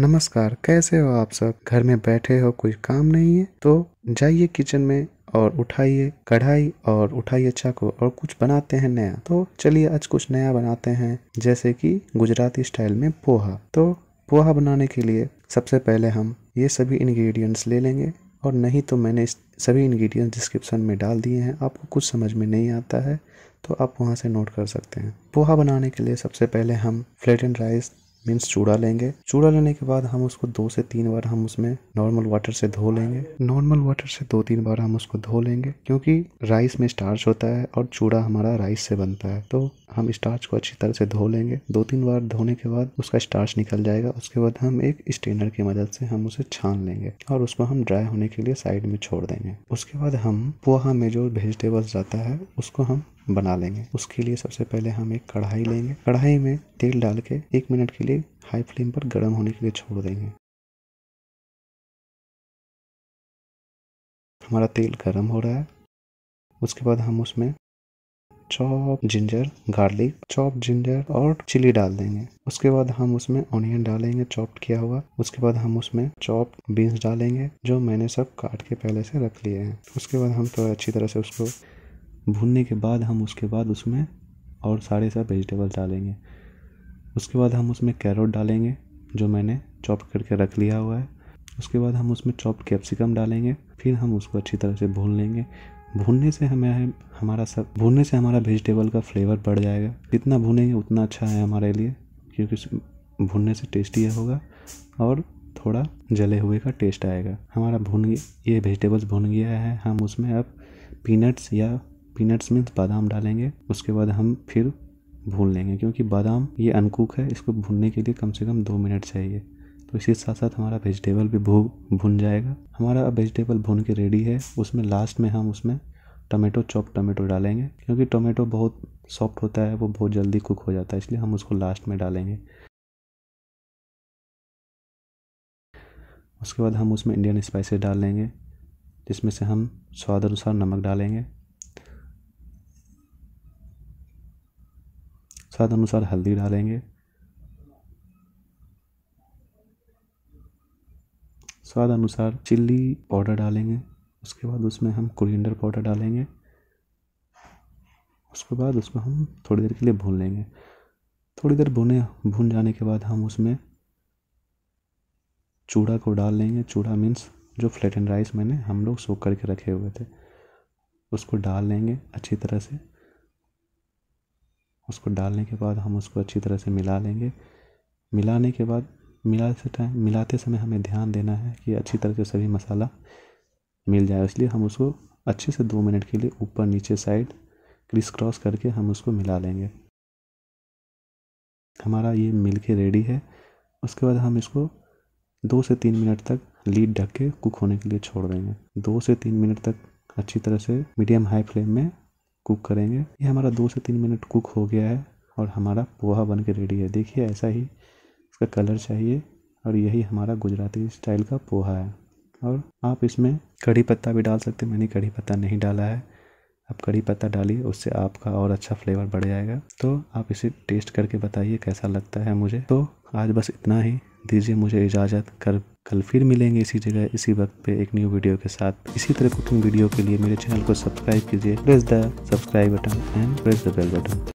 नमस्कार कैसे हो आप सब घर में बैठे हो कोई काम नहीं है तो जाइए किचन में और उठाइए कढ़ाई और उठाइए चाकू और कुछ बनाते हैं नया तो चलिए आज कुछ नया बनाते हैं जैसे कि गुजराती स्टाइल में पोहा तो पोहा बनाने के लिए सबसे पहले हम ये सभी इंग्रेडिएंट्स ले लेंगे और नहीं तो मैंने सभी इंग्रेडिएंट्स डिस्क्रिप्शन में डाल दिए हैं आपको कुछ समझ में नहीं आता है तो आप वहाँ से नोट कर सकते हैं पोहा बनाने के लिए सबसे पहले हम फ्लेट एंड राइस मीन्स चूड़ा लेंगे चूड़ा लेने के बाद हम उसको दो से तीन बार हम उसमें नॉर्मल वाटर से धो लेंगे नॉर्मल वाटर से दो तीन बार हम उसको धो लेंगे क्योंकि राइस में स्टार्च होता है और चूड़ा हमारा राइस से बनता है तो हम स्टार्च को अच्छी तरह से धो लेंगे दो तीन बार धोने के बाद उसका स्टार्च निकल जाएगा उसके बाद हम एक स्टेनर की मदद से हम उसे छान लेंगे और उसको हम ड्राई होने के लिए साइड में छोड़ देंगे उसके बाद हम पोहा में जो वेजिटेबल्स जाता है उसको हम बना लेंगे उसके लिए सबसे पहले हम एक कढ़ाई लेंगे कढ़ाई में तेल डाल के एक मिनट के लिए हाई फ्लेम पर गर्म होने के लिए छोड़ देंगे हमारा तेल गर्म हो रहा है उसके बाद हम उसमें chop ginger garlic chop ginger और चिली डाल देंगे उसके बाद हम उसमें ऑनियन डालेंगे चॉप किया हुआ उसके बाद हम उसमें चॉप बीन्स डालेंगे जो मैंने सब काट के पहले से रख लिए हैं उसके बाद हम थोड़ा तो अच्छी तरह से उसको भूनने के बाद हम उसके बाद उसमें और सारे सा वेजिटेबल्स डालेंगे उसके बाद हम उसमें कैरोट डालेंगे जो मैंने चॉप करके रख लिया हुआ है उसके बाद हम उसमें चॉप कैप्सिकम डालेंगे फिर हम उसको अच्छी तरह से भून लेंगे भूनने से हमें हमारा सब भूनने से हमारा वेजिटेबल का फ्लेवर बढ़ जाएगा जितना भूनेंगे उतना अच्छा है हमारे लिए क्योंकि भूनने से टेस्टी होगा और थोड़ा जले हुए का टेस्ट आएगा हमारा भून ये वेजिटेबल्स भून गया है हम उसमें अब पीनट्स या पीनट्स में बादाम डालेंगे उसके बाद हम फिर भून लेंगे क्योंकि बादाम ये अनकुक है इसको भूनने के लिए कम से कम दो मिनट चाहिए तो इसी साथ साथ हमारा वेजिटेबल भी भू भुन जाएगा हमारा अब वेजिटेबल भून के रेडी है उसमें लास्ट में हम उसमें टमाटो चॉप टमाटो डालेंगे क्योंकि टोमेटो बहुत सॉफ्ट होता है वो बहुत जल्दी कुक हो जाता है इसलिए हम उसको लास्ट में डालेंगे उसके बाद हम उसमें इंडियन स्पाइसेस डाल लेंगे जिसमें से हम स्वाद अनुसार नमक डालेंगे स्वाद अनुसार हल्दी डालेंगे स्वाद अनुसार चिल्ली पाउडर डालेंगे उसके बाद उसमें हम कुरिएंडर पाउडर डालेंगे उसके बाद उसको हम थोड़ी देर के लिए भून लेंगे थोड़ी देर भुने भून जाने के बाद हम उसमें चूड़ा को डाल लेंगे चूड़ा मीन्स जो फ्लेट एंड राइस मैंने हम लोग सोख करके रखे हुए थे उसको डाल लेंगे अच्छी तरह से उसको डालने के बाद हम उसको अच्छी तरह से मिला लेंगे मिलाने के बाद मिलाते टाइम मिलाते समय हमें ध्यान देना है कि अच्छी तरह से सभी मसाला मिल जाए इसलिए हम उसको अच्छे से दो मिनट के लिए ऊपर नीचे साइड क्रिस क्रॉस करके हम उसको मिला लेंगे हमारा ये मिल के रेडी है उसके बाद हम इसको दो से तीन मिनट तक लीड ढक के कुक होने के लिए छोड़ देंगे दो से तीन मिनट तक अच्छी तरह से मीडियम हाई फ्लेम में कुक करेंगे ये हमारा दो से तीन मिनट कुक हो गया है और हमारा पोहा बन के रेडी है देखिए ऐसा ही इसका कलर चाहिए और यही हमारा गुजराती स्टाइल का पोहा है और आप इसमें कड़ी पत्ता भी डाल सकते हैं मैंने कड़ी पत्ता नहीं डाला है आप कड़ी पत्ता डालिए उससे आपका और अच्छा फ्लेवर बढ़ जाएगा तो आप इसे टेस्ट करके बताइए कैसा लगता है मुझे तो आज बस इतना ही दीजिए मुझे इजाज़त कर कल फिर मिलेंगे इसी जगह इसी वक्त पे एक न्यू वीडियो के साथ इसी तरह कुकिंग वीडियो के लिए मेरे चैनल को सब्सक्राइब कीजिए press the subscribe button and press the bell button